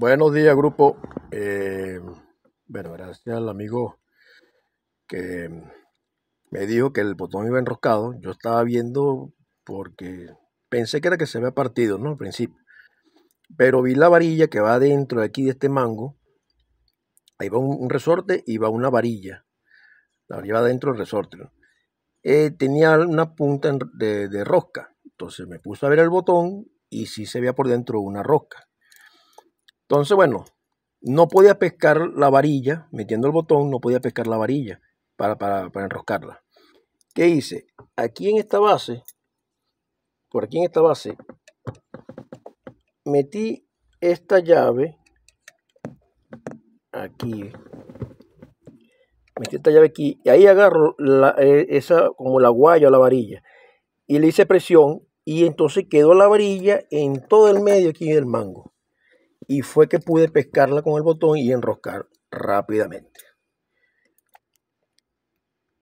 Buenos días, grupo. Eh, bueno, gracias al amigo que me dijo que el botón iba enroscado. Yo estaba viendo porque pensé que era que se había partido, ¿no? Al principio. Pero vi la varilla que va dentro de aquí de este mango. Ahí va un, resorte y va una varilla. La varilla va dentro del resorte. Eh, tenía una punta de, de rosca. Entonces me puse a ver el botón y sí se veía por dentro una rosca. Entonces, bueno, no podía pescar la varilla, metiendo el botón, no podía pescar la varilla para, enroscarla. ¿Qué hice? Aquí en esta base, por aquí en esta base, metí esta llave aquí metí esta llave aquí y ahí agarro eh, esa como la guaya o la varilla y le hice presión y entonces quedó la varilla en todo el medio aquí del mango y fue que pude pescarla con el botón y enroscar rápidamente.